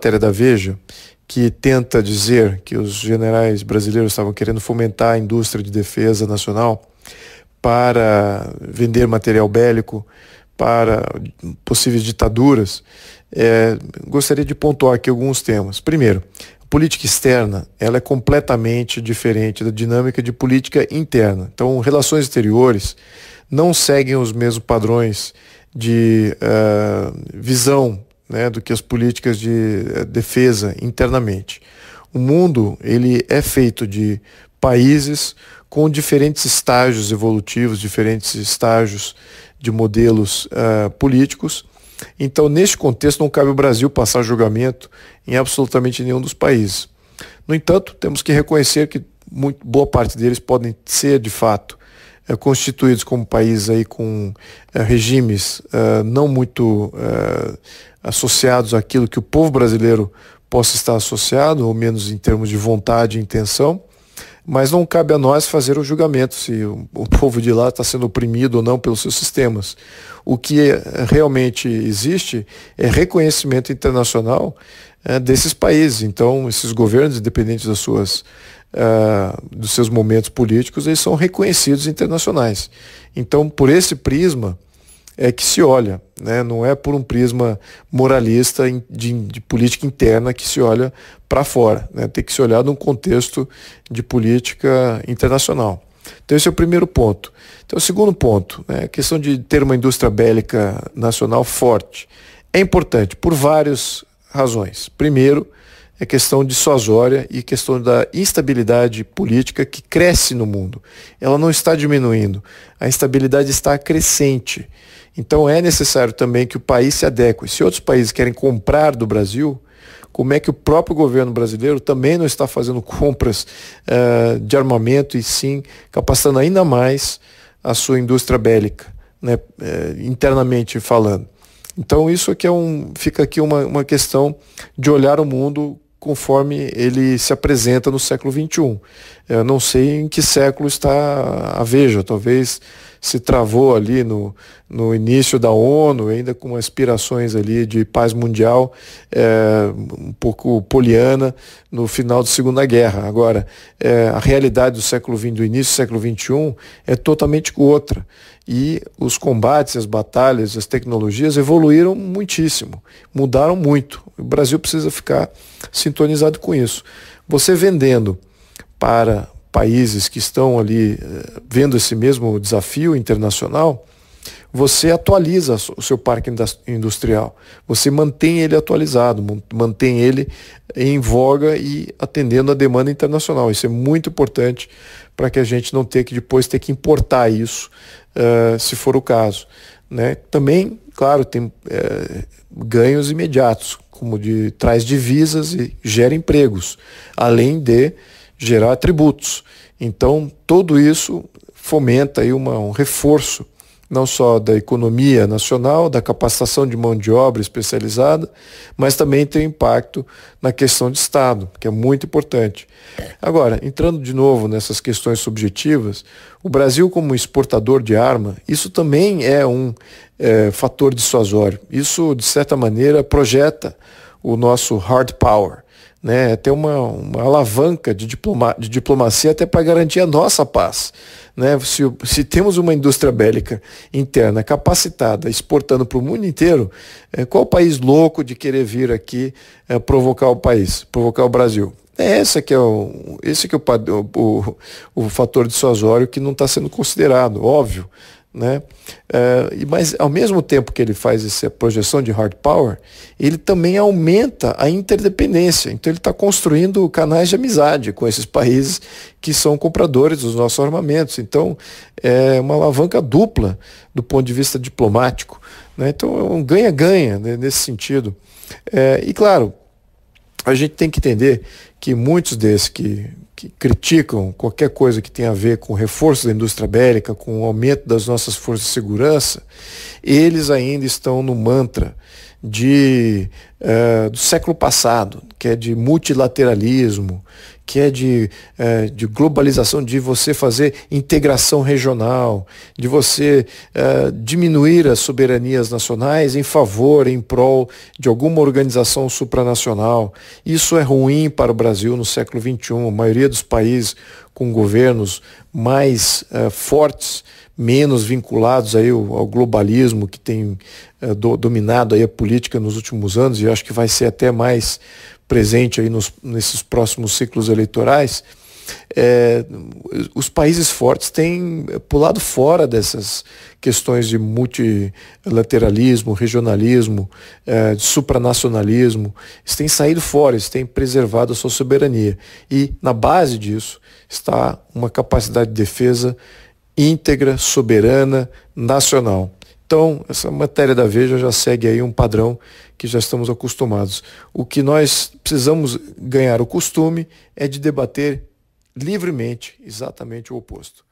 matéria da Veja que tenta dizer que os generais brasileiros estavam querendo fomentar a indústria de defesa nacional para vender material bélico para possíveis ditaduras, é, gostaria de pontuar aqui alguns temas. Primeiro, a política externa ela é completamente diferente da dinâmica de política interna. Então, relações exteriores não seguem os mesmos padrões de uh, visão né, do que as políticas de eh, defesa internamente. O mundo ele é feito de países com diferentes estágios evolutivos, diferentes estágios de modelos uh, políticos. Então, neste contexto, não cabe o Brasil passar julgamento em absolutamente nenhum dos países. No entanto, temos que reconhecer que muito, boa parte deles podem ser, de fato, é, constituídos como país aí com é, regimes eh, não muito associados àquilo que o povo brasileiro possa estar associado, ou menos em termos de vontade e intenção, mas não cabe a nós fazer o julgamento se o, o povo de lá está sendo oprimido ou não pelos seus sistemas. O que realmente existe é reconhecimento internacional desses países. Então, esses governos, independentes das suas uh, dos seus momentos políticos, eles são reconhecidos internacionais. Então, por esse prisma é que se olha, né? não é por um prisma moralista de, de política interna que se olha para fora, né? tem que se olhar num contexto de política internacional. Então esse é o primeiro ponto. Então o segundo ponto, né, a questão de ter uma indústria bélica nacional forte é importante por várias razões. Primeiro, é questão dissuasória e questão da instabilidade política que cresce no mundo. Ela não está diminuindo, a instabilidade está crescente. Então é necessário também que o país se adeque. Se outros países querem comprar do Brasil, como é que o próprio governo brasileiro também não está fazendo compras uh, de armamento e sim capacitando ainda mais a sua indústria bélica, né, uh, internamente falando. Então isso aqui é um, fica aqui uma, uma questão de olhar o mundo conforme ele se apresenta no século XXI. Eu não sei em que século está a Veja, talvez se travou ali no, no início da ONU, ainda com aspirações ali de paz mundial, é, um pouco poliana, no final da Segunda Guerra. Agora, é, a realidade do século XX, do início do século XXI, é totalmente outra. E os combates, as batalhas, as tecnologias evoluíram muitíssimo, mudaram muito. O Brasil precisa ficar sintonizado com isso. Você vendendo para países que estão ali eh, vendo esse mesmo desafio internacional, você atualiza o seu parque industrial, você mantém ele atualizado, mantém ele em voga e atendendo a demanda internacional. Isso é muito importante para que a gente não tenha que depois ter que importar isso, uh, se for o caso. Né? Também, claro, tem uh, ganhos imediatos, como de traz divisas e gera empregos, além de gerar tributos. Então, tudo isso fomenta aí uma, um reforço não só da economia nacional, da capacitação de mão de obra especializada, mas também tem impacto na questão de Estado, que é muito importante. Agora, entrando de novo nessas questões subjetivas, o Brasil como exportador de arma, isso também é um é, fator dissuasório. Isso, de certa maneira, projeta o nosso hard power né, ter uma, uma alavanca de, diploma, de diplomacia até para garantir a nossa paz. Né? Se, se temos uma indústria bélica interna capacitada, exportando para o mundo inteiro, é, qual país louco de querer vir aqui é, provocar o país, provocar o Brasil? É essa que é o, esse que é o, o, o fator dissuasório que não está sendo considerado, óbvio. Né? Uh, mas ao mesmo tempo que ele faz essa projeção de hard power, ele também aumenta a interdependência. Então ele está construindo canais de amizade com esses países que são compradores dos nossos armamentos. Então é uma alavanca dupla do ponto de vista diplomático. Né? Então é um ganha-ganha né, nesse sentido. É, e claro, a gente tem que entender que muitos desses que que criticam qualquer coisa que tenha a ver com o reforço da indústria bélica, com o aumento das nossas forças de segurança, eles ainda estão no mantra de, uh, do século passado, que é de multilateralismo, que é de, é, de globalização, de você fazer integração regional, de você é, diminuir as soberanias nacionais em favor, em prol de alguma organização supranacional. Isso é ruim para o Brasil no século XXI. A maioria dos países com governos mais uh, fortes, menos vinculados aí ao, ao globalismo que tem uh, do, dominado aí a política nos últimos anos e acho que vai ser até mais presente aí nos, nesses próximos ciclos eleitorais é, os países fortes têm pulado fora dessas questões de multilateralismo, regionalismo, é, de supranacionalismo. Eles têm saído fora, eles têm preservado a sua soberania. E na base disso está uma capacidade de defesa íntegra, soberana, nacional. Então, essa matéria da Veja já segue aí um padrão que já estamos acostumados. O que nós precisamos ganhar o costume é de debater livremente exatamente o oposto.